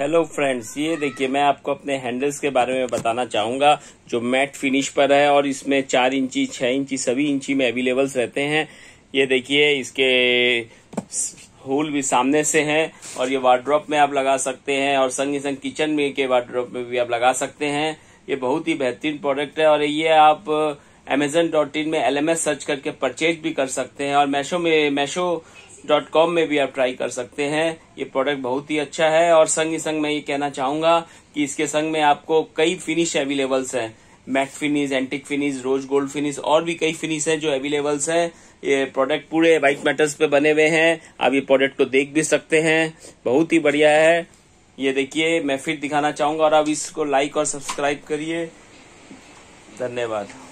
hello friends ये देखिए मैं आपको अपने हैंडल्स के बारे में बताना चाहूंगा जो मैट फिनिश पर है और इसमें चार इंची छह इंची सभी इंची में अवेलेबल रहते हैं ये देखिए इसके होल भी सामने से हैं और ये वार्ड्रॉप में आप लगा सकते हैं और संग संग किचन में के वार्ड्रॉप में भी आप लगा सकते हैं ये बहुत ही बेहतरीन प्रोडक्ट है और ये आप अमेजन डॉट इन में एल सर्च करके परचेज भी कर सकते हैं और मैशो में मैशो डॉट कॉम में भी आप ट्राई कर सकते हैं ये प्रोडक्ट बहुत ही अच्छा है और संग ही संग मैं ये कहना चाहूंगा कि इसके संग में आपको कई फिनिश अवेलेबल्स हैं matte finish antique finish rose gold finish और भी कई फिनिश हैं जो अवेलेबल्स हैं ये प्रोडक्ट पूरे वाइट मेटल्स पे बने हुए हैं आप ये प्रोडक्ट को देख भी सकते हैं बहुत ही बढ़िया है ये देखिए मैं फिर दिखाना चाहूंगा और आप इसको लाइक और सब्सक्राइब करिए धन्यवाद